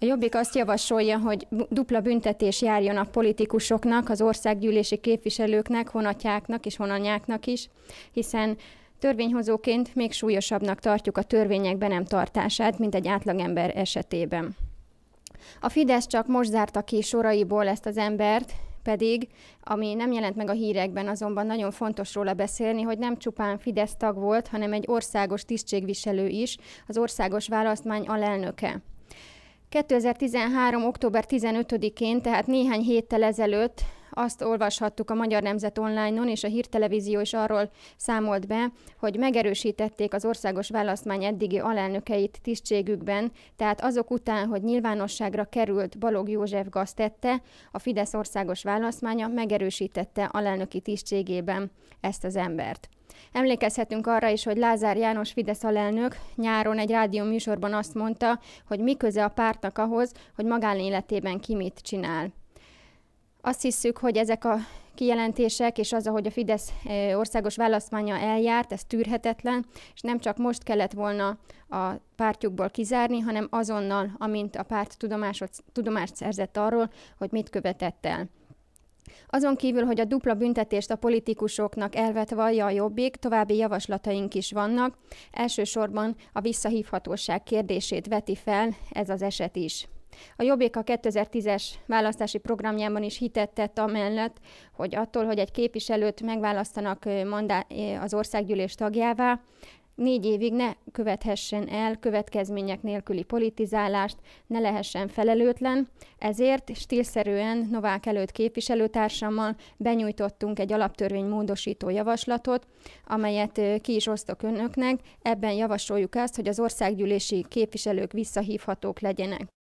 A Jobbik azt javasolja, hogy dupla büntetés járjon a politikusoknak, az országgyűlési képviselőknek, honatjáknak és honanyáknak is, hiszen törvényhozóként még súlyosabbnak tartjuk a törvények be nem tartását, mint egy átlagember esetében. A Fidesz csak most zárta ki soraiból ezt az embert, pedig, ami nem jelent meg a hírekben, azonban nagyon fontos róla beszélni, hogy nem csupán Fidesz tag volt, hanem egy országos tisztségviselő is, az országos választmány alelnöke. 2013. október 15-én, tehát néhány héttel ezelőtt azt olvashattuk a Magyar Nemzet online-on, és a hírtelevízió is arról számolt be, hogy megerősítették az országos választmány eddigi alelnökeit tisztségükben, tehát azok után, hogy nyilvánosságra került Balog József Gaztette, a Fidesz országos választmánya megerősítette alelnöki tisztségében ezt az embert. Emlékezhetünk arra is, hogy Lázár János Fidesz alelnök nyáron egy rádió műsorban azt mondta, hogy mi köze a pártnak ahhoz, hogy magánéletében ki mit csinál. Azt hiszük, hogy ezek a kijelentések, és az, ahogy a Fidesz országos választmánya eljárt, ez tűrhetetlen, és nem csak most kellett volna a pártjukból kizárni, hanem azonnal, amint a párt tudomást, tudomást szerzett arról, hogy mit követett el. Azon kívül, hogy a dupla büntetést a politikusoknak elvet vallja a jobbik, további javaslataink is vannak. Elsősorban a visszahívhatóság kérdését veti fel ez az eset is. A Jobbik a 2010-es választási programjában is hitet tett amellett, hogy attól, hogy egy képviselőt megválasztanak az országgyűlés tagjává, négy évig ne követhessen el következmények nélküli politizálást, ne lehessen felelőtlen, ezért stílszerűen Novák előtt képviselőtársammal benyújtottunk egy alaptörvény módosító javaslatot, amelyet ki is osztok önöknek, ebben javasoljuk azt, hogy az országgyűlési képviselők visszahívhatók legyenek.